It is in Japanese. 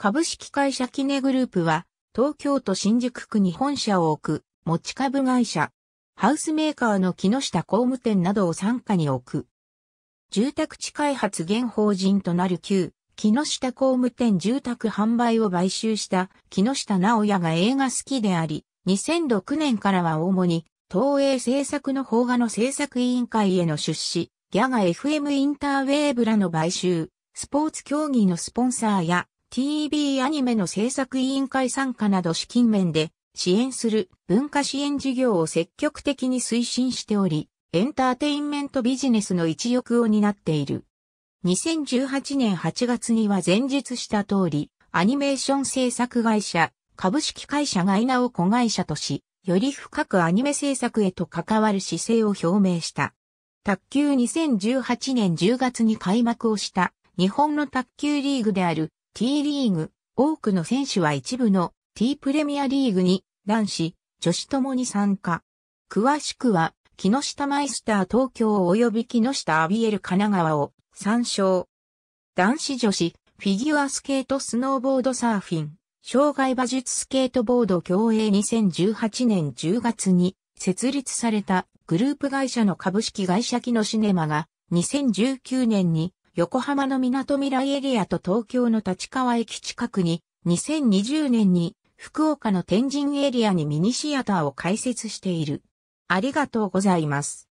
株式会社キネグループは、東京都新宿区に本社を置く、持ち株会社、ハウスメーカーの木下工務店などを傘下に置く。住宅地開発現法人となる旧、木下工務店住宅販売を買収した木下直也が映画好きであり、2006年からは主に東映制作の邦画の制作委員会への出資、ギャガ FM インターウェーブらの買収、スポーツ競技のスポンサーや TV アニメの制作委員会参加など資金面で支援する文化支援事業を積極的に推進しており、エンターテインメントビジネスの一翼を担っている。2018年8月には前述した通り、アニメーション制作会社、株式会社がイナを子会社とし、より深くアニメ制作へと関わる姿勢を表明した。卓球2018年10月に開幕をした日本の卓球リーグである T リーグ、多くの選手は一部の T プレミアリーグに男子、女子ともに参加。詳しくは、木下マイスター東京及び木下アビエル神奈川を参照。男子女子、フィギュアスケートスノーボードサーフィン、障害馬術スケートボード競泳2018年10月に設立されたグループ会社の株式会社木のシネマが2019年に横浜の港未来エリアと東京の立川駅近くに、2020年に福岡の天神エリアにミニシアターを開設している。ありがとうございます。